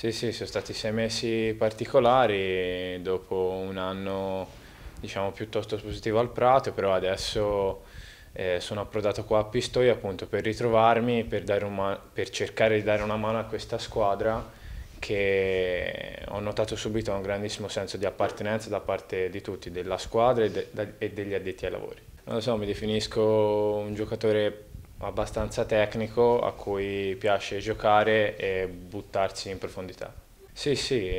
Sì, sì, sono stati sei mesi particolari, dopo un anno diciamo piuttosto positivo al Prato, però adesso eh, sono approdato qua a Pistoia appunto per ritrovarmi, per, per cercare di dare una mano a questa squadra che ho notato subito un grandissimo senso di appartenenza da parte di tutti, della squadra e, de e degli addetti ai lavori. Non lo so, mi definisco un giocatore abbastanza tecnico a cui piace giocare e buttarsi in profondità. Sì, sì,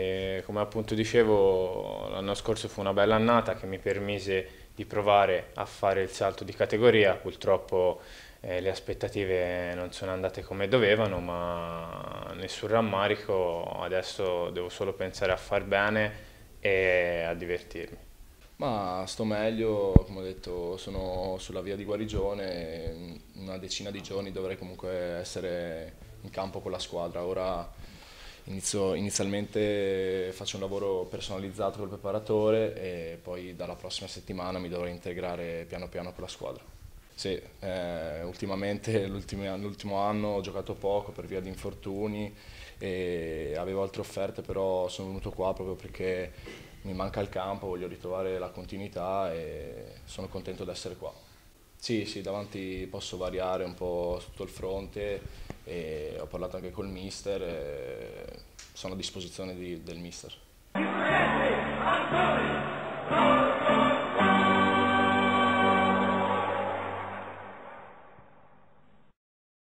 come appunto dicevo, l'anno scorso fu una bella annata che mi permise di provare a fare il salto di categoria, purtroppo eh, le aspettative non sono andate come dovevano, ma nessun rammarico, adesso devo solo pensare a far bene e a divertirmi. Ma sto meglio, come ho detto, sono sulla via di guarigione, una decina di giorni dovrei comunque essere in campo con la squadra. Ora inizio, inizialmente faccio un lavoro personalizzato col preparatore e poi dalla prossima settimana mi dovrei integrare piano piano con la squadra. Sì, eh, ultimamente l'ultimo anno ho giocato poco per via di infortuni e avevo altre offerte, però sono venuto qua proprio perché mi manca il campo, voglio ritrovare la continuità e sono contento di essere qua. Sì, sì, davanti posso variare un po' tutto il fronte, ho parlato anche col mister, sono a disposizione di, del mister.